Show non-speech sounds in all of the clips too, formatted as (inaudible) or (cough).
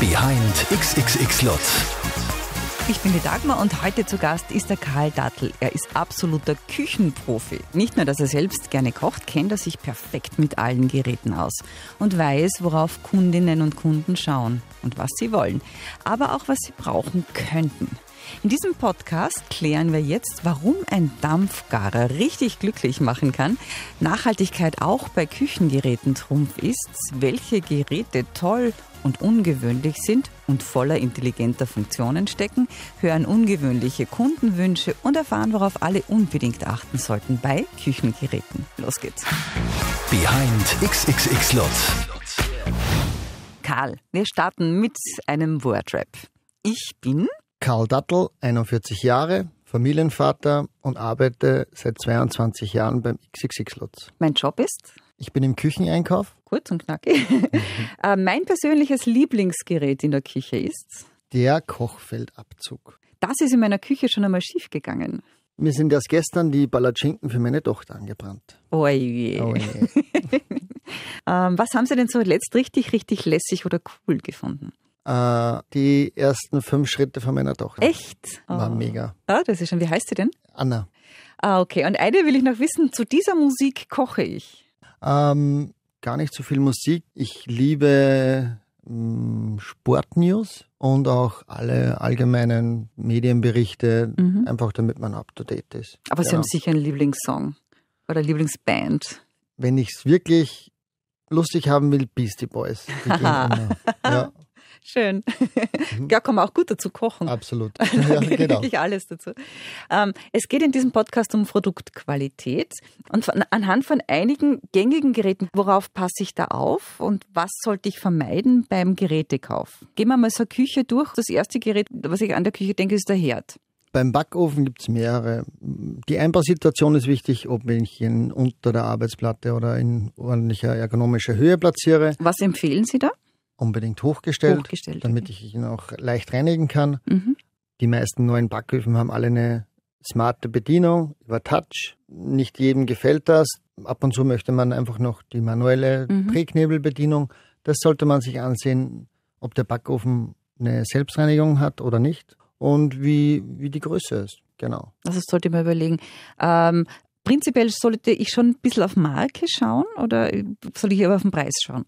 Behind XXX-Lutz. Ich bin die Dagmar und heute zu Gast ist der Karl Dattel. Er ist absoluter Küchenprofi. Nicht nur, dass er selbst gerne kocht, kennt er sich perfekt mit allen Geräten aus und weiß, worauf Kundinnen und Kunden schauen und was sie wollen, aber auch was sie brauchen könnten. In diesem Podcast klären wir jetzt, warum ein Dampfgarer richtig glücklich machen kann, Nachhaltigkeit auch bei Küchengeräten Trumpf ist, welche Geräte toll und ungewöhnlich sind und voller intelligenter Funktionen stecken, hören ungewöhnliche Kundenwünsche und erfahren, worauf alle unbedingt achten sollten bei Küchengeräten. Los geht's. Behind XXX-Lutz. Karl, wir starten mit einem Wordrap. Ich bin Karl Dattel, 41 Jahre, Familienvater und arbeite seit 22 Jahren beim XXX Lutz. Mein Job ist ich bin im Kücheneinkauf. Kurz und knackig. Mhm. (laughs) äh, mein persönliches Lieblingsgerät in der Küche ist? Der Kochfeldabzug. Das ist in meiner Küche schon einmal schief gegangen. Mir sind erst gestern die Palatschinken für meine Tochter angebrannt. Oh je. Oh je. (laughs) ähm, was haben Sie denn zuletzt richtig, richtig lässig oder cool gefunden? Äh, die ersten fünf Schritte von meiner Tochter. Echt? Oh. War ah. mega. Ah, das ist schon. Wie heißt sie denn? Anna. Ah, okay. Und eine will ich noch wissen. Zu dieser Musik koche ich. Ähm, gar nicht so viel Musik. Ich liebe mm, Sportnews und auch alle allgemeinen Medienberichte, mhm. einfach damit man up to date ist. Aber genau. Sie haben sicher einen Lieblingssong oder Lieblingsband. Wenn ich es wirklich lustig haben will, Beastie Boys. Die (laughs) gehen immer. Ja. Schön. Mhm. Ja, kann man auch gut dazu kochen. Absolut. (laughs) Ja, genau. ich alles dazu. Ähm, es geht in diesem Podcast um Produktqualität und anhand von einigen gängigen Geräten, worauf passe ich da auf und was sollte ich vermeiden beim Gerätekauf? Gehen wir mal zur Küche durch. Das erste Gerät, was ich an der Küche denke, ist der Herd. Beim Backofen gibt es mehrere. Die Einbausituation ist wichtig, ob ich ihn unter der Arbeitsplatte oder in ordentlicher ergonomischer Höhe platziere. Was empfehlen Sie da? unbedingt hochgestellt, hochgestellt damit okay. ich ihn auch leicht reinigen kann. Mhm. Die meisten neuen Backöfen haben alle eine smarte Bedienung über Touch. Nicht jedem gefällt das. Ab und zu möchte man einfach noch die manuelle mhm. Drehknebelbedienung. Das sollte man sich ansehen, ob der Backofen eine Selbstreinigung hat oder nicht und wie, wie die Größe ist. Genau. Also das sollte man überlegen. Ähm, prinzipiell sollte ich schon ein bisschen auf Marke schauen oder soll ich aber auf den Preis schauen?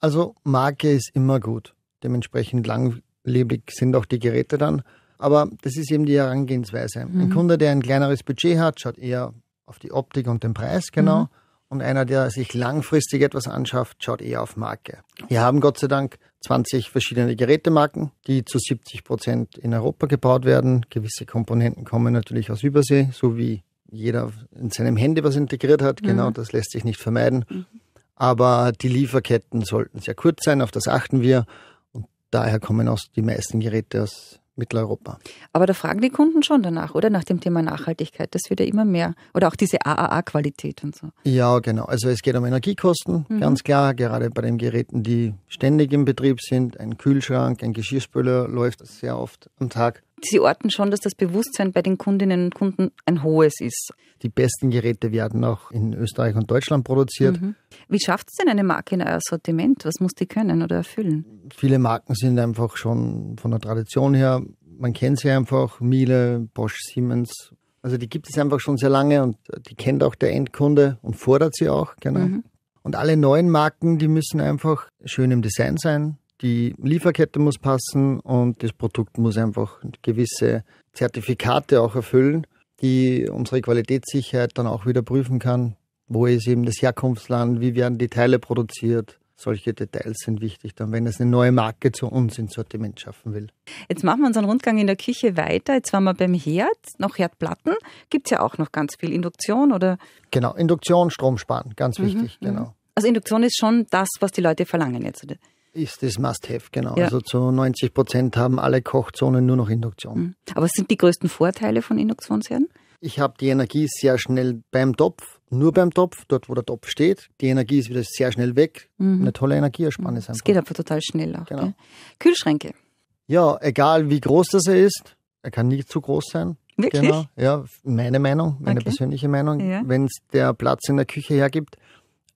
Also Marke ist immer gut. Dementsprechend langlebig sind auch die Geräte dann. Aber das ist eben die Herangehensweise. Mhm. Ein Kunde, der ein kleineres Budget hat, schaut eher auf die Optik und den Preis, genau. Mhm. Und einer, der sich langfristig etwas anschafft, schaut eher auf Marke. Wir haben Gott sei Dank 20 verschiedene Gerätemarken, die zu 70 Prozent in Europa gebaut werden. Gewisse Komponenten kommen natürlich aus Übersee, so wie jeder in seinem Handy was integriert hat. Genau, mhm. das lässt sich nicht vermeiden. Mhm aber die Lieferketten sollten sehr kurz sein, auf das achten wir und daher kommen auch die meisten Geräte aus Mitteleuropa. Aber da fragen die Kunden schon danach, oder? Nach dem Thema Nachhaltigkeit, das wird ja immer mehr. Oder auch diese AAA-Qualität und so. Ja, genau. Also es geht um Energiekosten, mhm. ganz klar. Gerade bei den Geräten, die ständig im Betrieb sind. Ein Kühlschrank, ein Geschirrspüler läuft sehr oft am Tag. Sie orten schon, dass das Bewusstsein bei den Kundinnen und Kunden ein hohes ist. Die besten Geräte werden auch in Österreich und Deutschland produziert. Mhm. Wie schafft es denn eine Marke in euer Sortiment? Was muss die können oder erfüllen? Viele Marken sind einfach schon von der Tradition her, man kennt sie einfach, Miele, Bosch, Siemens. Also die gibt es einfach schon sehr lange und die kennt auch der Endkunde und fordert sie auch, genau. Mhm. Und alle neuen Marken, die müssen einfach schön im Design sein, die Lieferkette muss passen und das Produkt muss einfach gewisse Zertifikate auch erfüllen, die unsere Qualitätssicherheit dann auch wieder prüfen kann. Wo ist eben das Herkunftsland? Wie werden die Teile produziert? Solche Details sind wichtig, dann wenn es eine neue Marke zu uns ins Sortiment schaffen will. Jetzt machen wir unseren Rundgang in der Küche weiter. Jetzt waren wir beim Herd, noch Herdplatten. Gibt es ja auch noch ganz viel Induktion oder? Genau, Induktion, Strom sparen, ganz mhm, wichtig, mhm. genau. Also Induktion ist schon das, was die Leute verlangen jetzt. Ist das Must-Have, genau. Ja. Also zu 90 Prozent haben alle Kochzonen nur noch Induktion. Mhm. Aber was sind die größten Vorteile von Induktionsherden? Ich habe die Energie sehr schnell beim Topf, nur beim Topf, dort wo der Topf steht. Die Energie ist wieder sehr schnell weg. Mhm. Eine tolle Energieersparnis einfach. Mhm. Es geht einfach total schnell auch. Genau. Kühlschränke. Ja, egal wie groß das er ist, er kann nie zu groß sein. Wirklich? Genau. Ja, meine Meinung, meine okay. persönliche Meinung. Ja. Wenn es der Platz in der Küche hergibt,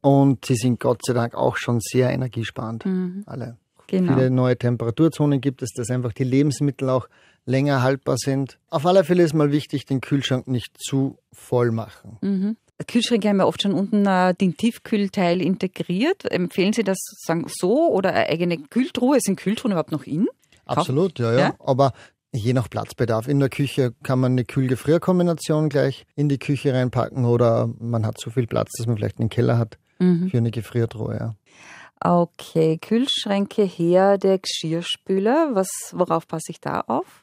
und sie sind Gott sei Dank auch schon sehr energiesparend, mhm. alle. Genau. Viele neue Temperaturzonen gibt es, dass einfach die Lebensmittel auch länger haltbar sind. Auf alle Fälle ist mal wichtig, den Kühlschrank nicht zu voll machen. Mhm. Kühlschränke haben ja oft schon unten äh, den Tiefkühlteil integriert. Empfehlen Sie das sagen, so oder eine eigene Kühltruhe? Sind Kühltruhen überhaupt noch in? Absolut, ja, ja, ja. Aber je nach Platzbedarf. In der Küche kann man eine Kühlgefrierkombination gleich in die Küche reinpacken oder man hat so viel Platz, dass man vielleicht einen Keller hat mhm. für eine Gefriertruhe. Ja. Okay, Kühlschränke, Herde, Geschirrspüler. Was, worauf passe ich da auf?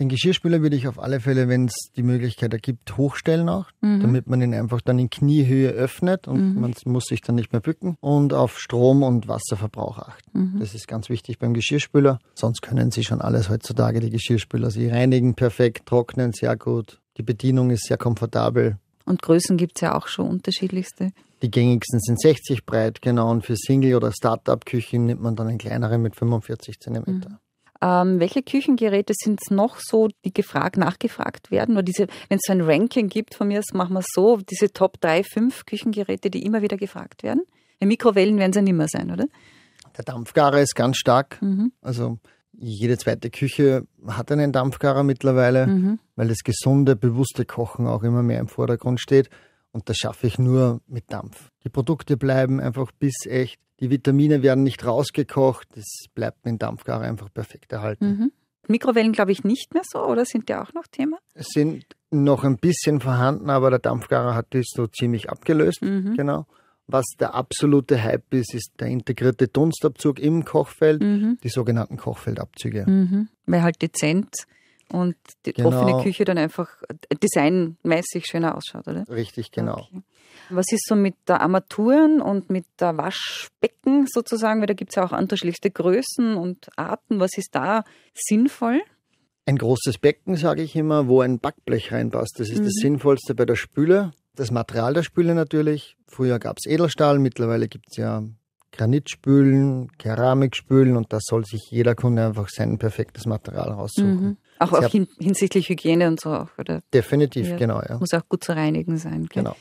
Den Geschirrspüler würde ich auf alle Fälle, wenn es die Möglichkeit ergibt, hochstellen auch, mhm. damit man ihn einfach dann in Kniehöhe öffnet und mhm. man muss sich dann nicht mehr bücken und auf Strom- und Wasserverbrauch achten. Mhm. Das ist ganz wichtig beim Geschirrspüler. Sonst können Sie schon alles heutzutage, die Geschirrspüler. Sie reinigen perfekt, trocknen sehr gut. Die Bedienung ist sehr komfortabel. Und Größen gibt es ja auch schon unterschiedlichste. Die gängigsten sind 60 breit, genau. Und für Single- oder Start-up-Küchen nimmt man dann einen kleineren mit 45 cm. Mhm. Ähm, welche Küchengeräte sind es noch so, die gefragt, nachgefragt werden? wenn es so ein Ranking gibt von mir, das machen wir so, diese Top 3, 5 Küchengeräte, die immer wieder gefragt werden? Die Mikrowellen werden es ja mehr sein, oder? Der Dampfgarer ist ganz stark. Mhm. Also jede zweite Küche hat einen Dampfgarer mittlerweile, mhm. weil das gesunde, bewusste Kochen auch immer mehr im Vordergrund steht. Und das schaffe ich nur mit Dampf. Die Produkte bleiben einfach bis echt. Die Vitamine werden nicht rausgekocht. Das bleibt mit dem Dampfgarer einfach perfekt erhalten. Mhm. Mikrowellen glaube ich nicht mehr so, oder sind die auch noch Thema? Es sind noch ein bisschen vorhanden, aber der Dampfgarer hat das so ziemlich abgelöst. Mhm. Genau. Was der absolute Hype ist, ist der integrierte Dunstabzug im Kochfeld, mhm. die sogenannten Kochfeldabzüge. Mhm. Weil halt dezent und die genau. offene Küche dann einfach designmäßig schöner ausschaut, oder? Richtig, genau. Okay. Was ist so mit der Armaturen und mit der Waschbecken sozusagen? Weil da gibt es ja auch unterschiedlichste Größen und Arten. Was ist da sinnvoll? Ein großes Becken, sage ich immer, wo ein Backblech reinpasst. Das ist mhm. das Sinnvollste bei der Spüle. Das Material der Spüle natürlich, Früher gab es Edelstahl, mittlerweile gibt es ja Granitspülen, Keramikspülen und da soll sich jeder Kunde einfach sein perfektes Material raussuchen. Mhm. Auch, auch hin, hinsichtlich Hygiene und so auch, oder? Definitiv, ja, genau. Ja. Muss auch gut zu reinigen sein. Gell? Genau.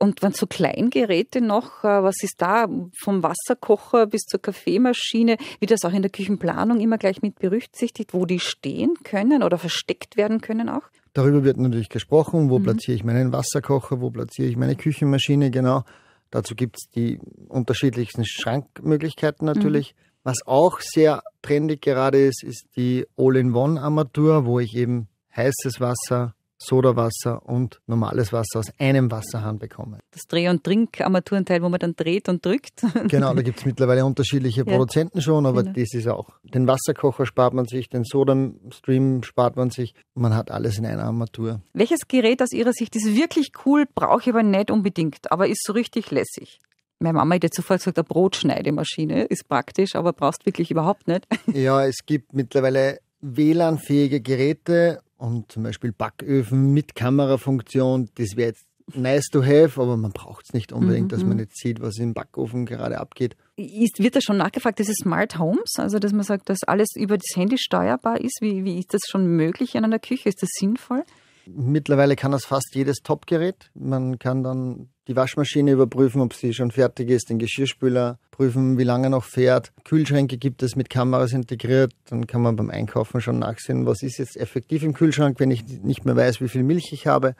Und wenn so Kleingeräte noch, äh, was ist da, vom Wasserkocher bis zur Kaffeemaschine, wie das auch in der Küchenplanung immer gleich mit berücksichtigt, wo die stehen können oder versteckt werden können auch? Darüber wird natürlich gesprochen, wo mhm. platziere ich meinen Wasserkocher, wo platziere ich meine Küchenmaschine, genau. Dazu gibt es die unterschiedlichsten Schrankmöglichkeiten natürlich. Mhm. Was auch sehr trendig gerade ist, ist die All-in-One-Armatur, wo ich eben heißes Wasser, Sodawasser und normales Wasser aus einem Wasserhahn bekommen. Das Dreh- und Trinkarmaturenteil, wo man dann dreht und drückt. (laughs) Genau, da gibt es mittlerweile unterschiedliche Produzenten schon, aber genau. das ist auch. Den Wasserkocher spart man sich, den Sodastream spart man sich. Man hat alles in einer Armatur. Welches Gerät aus Ihrer Sicht ist wirklich cool, brauche ich aber nicht unbedingt, aber ist so richtig lässig? meine Mama hat hätte zuvor gesagt, eine Brotschneidemaschine ist praktisch, aber brauchst wirklich überhaupt nicht. Ja, es gibt mittlerweile WLAN-fähige Geräte, und zum Beispiel Backöfen mit Kamerafunktion, das wäre jetzt nice to have, aber man braucht es nicht unbedingt, mhm. dass man mhm. jetzt sieht, was im Backofen gerade abgeht. Ist, wird da schon nachgefragt, diese Smart Homes, also dass man sagt, dass alles über das Handy steuerbar ist? Wie, wie ist das schon möglich in einer Küche? Ist das sinnvoll? Mittlerweile kann das fast jedes Top-Gerät. Man kann dann die Waschmaschine überprüfen, ob sie schon fertig ist, den Geschirrspüler prüfen, wie lange noch fährt. Kühlschränke gibt es mit Kameras integriert. Dann kann man beim Einkaufen schon nachsehen, was ist jetzt effektiv im Kühlschrank, wenn ich nicht mehr weiß, wie viel Milch ich habe.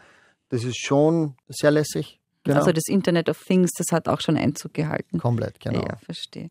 Das ist schon sehr lässig. Genau. Also das Internet of Things, das hat auch schon Einzug gehalten. Komplett, genau. Ja, verstehe.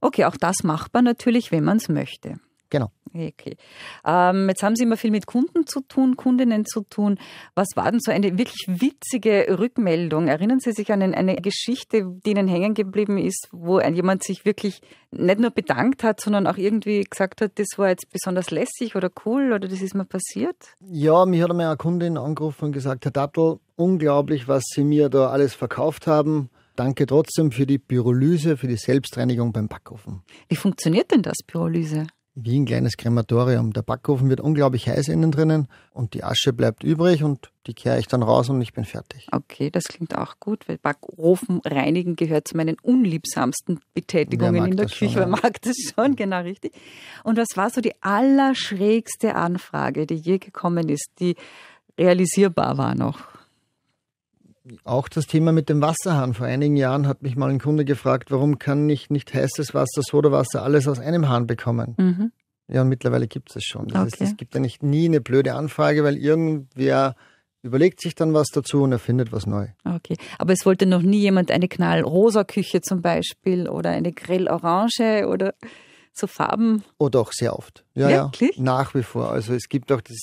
Okay, auch das macht man natürlich, wenn man es möchte. Genau. Okay. Ähm, jetzt haben Sie immer viel mit Kunden zu tun, Kundinnen zu tun. Was war denn so eine wirklich witzige Rückmeldung? Erinnern Sie sich an eine Geschichte, die Ihnen hängen geblieben ist, wo jemand sich wirklich nicht nur bedankt hat, sondern auch irgendwie gesagt hat, das war jetzt besonders lässig oder cool oder das ist mir passiert? Ja, mich hat einmal eine Kundin angerufen und gesagt, Herr Dattel, unglaublich, was Sie mir da alles verkauft haben. Danke trotzdem für die Pyrolyse, für die Selbstreinigung beim Backofen. Wie funktioniert denn das, Pyrolyse? wie ein kleines Krematorium. Der Backofen wird unglaublich heiß innen drinnen und die Asche bleibt übrig und die kehre ich dann raus und ich bin fertig. Okay, das klingt auch gut, weil Backofen reinigen gehört zu meinen unliebsamsten Betätigungen in der Küche. Man mag das schon? Genau richtig. Und was war so die allerschrägste Anfrage, die je gekommen ist, die realisierbar war noch? auch das Thema mit dem Wasserhahn. Vor einigen Jahren hat mich mal ein Kunde gefragt, warum kann ich nicht heißes Wasser, Sodawasser, alles aus einem Hahn bekommen? Mhm. Ja, und mittlerweile gibt es das schon. Das okay. heißt, es gibt ja nicht nie eine blöde Anfrage, weil irgendwer überlegt sich dann was dazu und erfindet was neu. Okay, aber es wollte noch nie jemand eine knallrosa Küche zum Beispiel oder eine grillorange oder so Farben? Oh doch, sehr oft. Ja, Wirklich? ja, nach wie vor. Also es gibt auch das,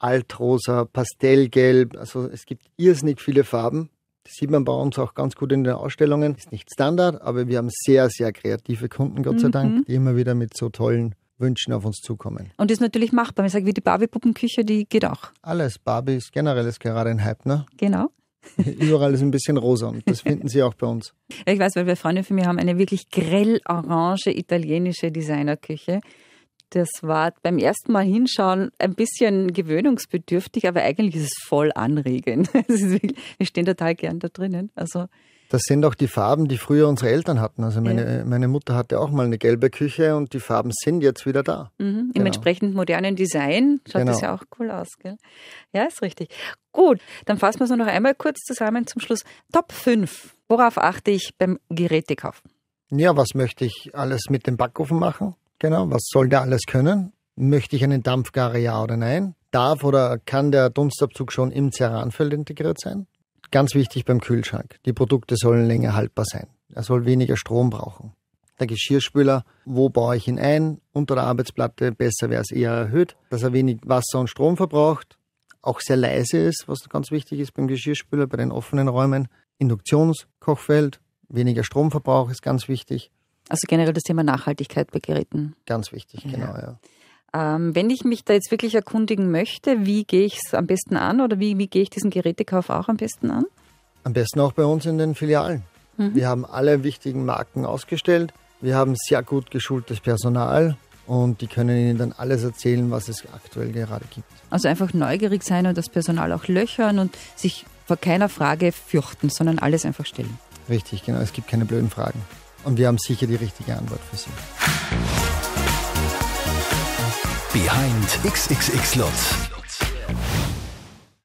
altrosa, pastellgelb. Also es gibt irrsinnig viele Farben. Das sieht man bei uns auch ganz gut in den Ausstellungen. Ist nicht Standard, aber wir haben sehr, sehr kreative Kunden, Gott mhm. sei Dank, mhm. die immer wieder mit so tollen Wünschen auf uns zukommen. Und ist natürlich machbar. Ich sage, wie die Barbie-Puppenküche, die geht auch. Alles. Barbie ist generell ist gerade ein Hype, ne? Genau. (laughs) Überall ist ein bisschen rosa und das finden Sie auch bei uns. Ich weiß, weil wir Freunde von mir haben eine wirklich grell orange italienische Designerküche. Das war beim ersten Mal hinschauen ein bisschen gewöhnungsbedürftig, aber eigentlich ist es voll anregend. (laughs) Wir stehen total gern da drinnen. Also das sind auch die Farben, die früher unsere Eltern hatten. Also meine, ja. meine Mutter hatte auch mal eine gelbe Küche und die Farben sind jetzt wieder da. Mhm. Im genau. entsprechend modernen Design schaut genau. das ja auch cool aus. Gell? Ja, ist richtig. Gut, dann fassen wir es noch einmal kurz zusammen zum Schluss. Top 5. Worauf achte ich beim Gerätekauf? Ja, was möchte ich alles mit dem Backofen machen? genau, was soll der alles können? Möchte ich einen Dampfgarer, ja oder nein? Darf oder kann der Dunstabzug schon im Ceranfeld integriert sein? Ganz wichtig beim Kühlschrank. Die Produkte sollen länger haltbar sein. Er soll weniger Strom brauchen. Der Geschirrspüler, wo baue ich ihn ein? Unter der Arbeitsplatte, besser wäre es eher erhöht, dass er wenig Wasser und Strom verbraucht. Auch sehr leise ist, was ganz wichtig ist beim Geschirrspüler, bei den offenen Räumen. Induktionskochfeld, weniger Stromverbrauch ist ganz wichtig. Also generell das Thema Nachhaltigkeit bei Geräten. Ganz wichtig, genau, ja. Ähm, wenn ich mich da jetzt wirklich erkundigen möchte, wie gehe ich es am besten an oder wie, wie gehe ich diesen Gerätekauf auch am besten an? Am besten auch bei uns in den Filialen. Mhm. Wir haben alle wichtigen Marken ausgestellt. Wir haben sehr gut geschultes Personal und die können Ihnen dann alles erzählen, was es aktuell gerade gibt. Also einfach neugierig sein und das Personal auch löchern und sich vor keiner Frage fürchten, sondern alles einfach stellen. Richtig, genau. Es gibt keine blöden Fragen. Und wir haben sicher die richtige Antwort für Sie. Behind XXX Lutz